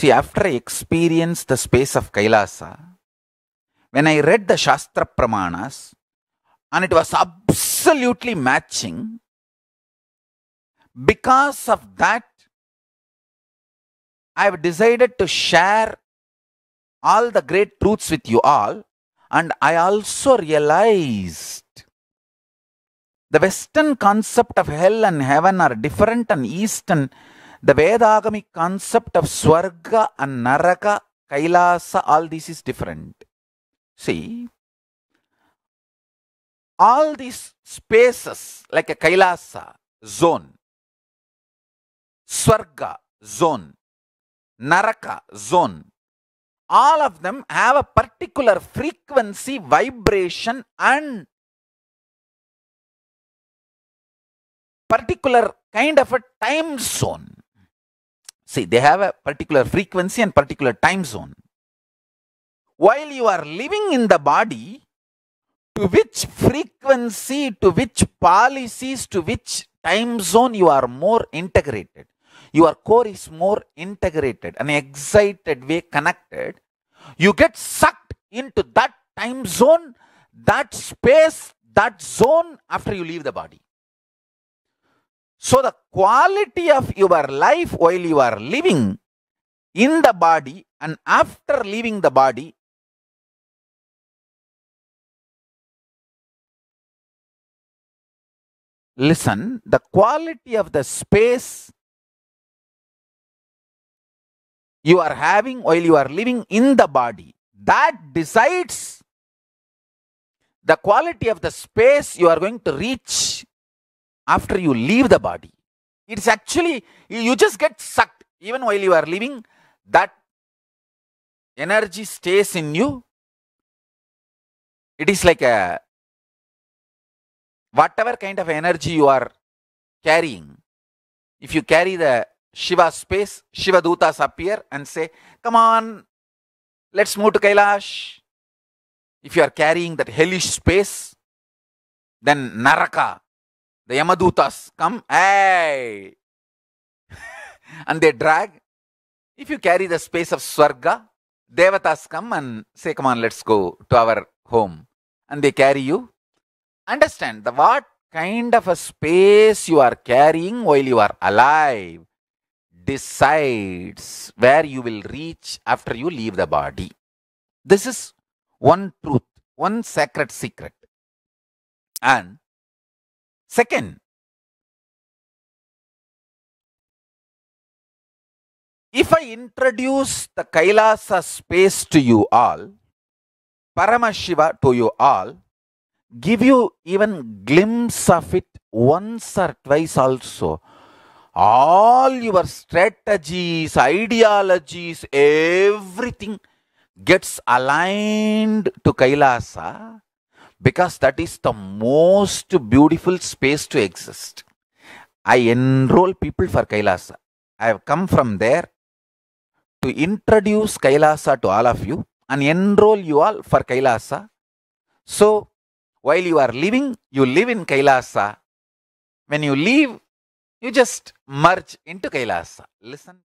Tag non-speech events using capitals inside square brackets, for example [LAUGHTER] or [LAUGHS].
See, after I experienced the space of Kailasa, when I read the Shastra Pramanas, and it was absolutely matching, because of that, I have decided to share all the great truths with you all, and I also realized the Western concept of hell and heaven are different and Eastern the Vedagami concept of Swarga and Naraka, Kailasa, all this is different. See, all these spaces like a Kailasa zone, Swarga zone, Naraka zone, all of them have a particular frequency, vibration, and particular kind of a time zone. See, they have a particular frequency and particular time zone. While you are living in the body, to which frequency, to which policies, to which time zone you are more integrated. Your core is more integrated and excited way connected. You get sucked into that time zone, that space, that zone after you leave the body. So, the quality of your life while you are living in the body and after leaving the body listen the quality of the space you are having while you are living in the body that decides the quality of the space you are going to reach after you leave the body. It's actually, you just get sucked. Even while you are leaving, that energy stays in you. It is like a, whatever kind of energy you are carrying, if you carry the Shiva space, Shiva Dutas appear and say, Come on, let's move to Kailash. If you are carrying that hellish space, then Naraka, the Yamadutas come, hey! [LAUGHS] and they drag. If you carry the space of Swarga, Devatas come and say, come on, let's go to our home. And they carry you. Understand the what kind of a space you are carrying while you are alive decides where you will reach after you leave the body. This is one truth, one sacred secret. And Second, if I introduce the Kailasa space to you all, Paramashiva to you all, give you even glimpse of it once or twice also. All your strategies, ideologies, everything gets aligned to Kailasa because that is the most beautiful space to exist. I enroll people for Kailasa. I have come from there to introduce Kailasa to all of you and enroll you all for Kailasa. So, while you are living, you live in Kailasa. When you leave, you just merge into Kailasa. Listen.